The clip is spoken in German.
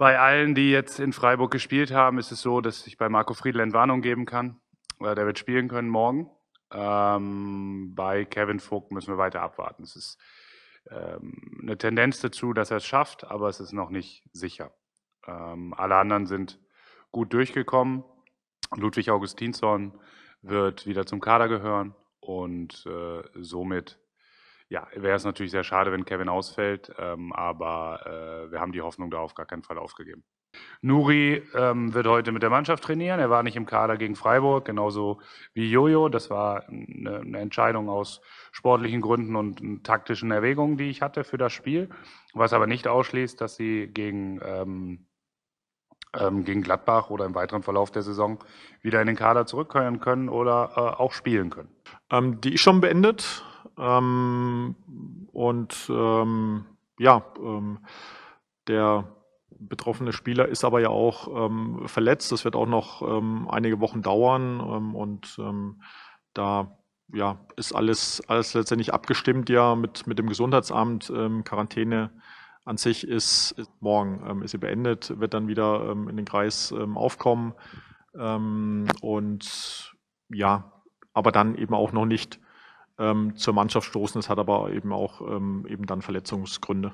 Bei allen, die jetzt in Freiburg gespielt haben, ist es so, dass ich bei Marco Friedl Entwarnung geben kann. Äh, der wird spielen können morgen. Ähm, bei Kevin Vogt müssen wir weiter abwarten. Es ist ähm, eine Tendenz dazu, dass er es schafft, aber es ist noch nicht sicher. Ähm, alle anderen sind gut durchgekommen. Ludwig Augustinsson wird wieder zum Kader gehören und äh, somit ja, wäre es natürlich sehr schade, wenn Kevin ausfällt, ähm, aber äh, wir haben die Hoffnung da auf gar keinen Fall aufgegeben. Nuri ähm, wird heute mit der Mannschaft trainieren. Er war nicht im Kader gegen Freiburg, genauso wie Jojo. Das war eine, eine Entscheidung aus sportlichen Gründen und äh, taktischen Erwägungen, die ich hatte für das Spiel. Was aber nicht ausschließt, dass sie gegen, ähm, ähm, gegen Gladbach oder im weiteren Verlauf der Saison wieder in den Kader zurückkehren können oder äh, auch spielen können. Ähm, die ist schon beendet. Ähm, und ähm, ja, ähm, der betroffene Spieler ist aber ja auch ähm, verletzt. Das wird auch noch ähm, einige Wochen dauern und da ja, ist alles, alles letztendlich abgestimmt ja mit, mit dem Gesundheitsamt. Quarantäne an sich ist, ist morgen, ist sie beendet, wird dann wieder in den Kreis aufkommen. und ja, aber dann eben auch noch nicht ähm, zur Mannschaft stoßen. Das hat aber eben auch ähm, eben dann Verletzungsgründe.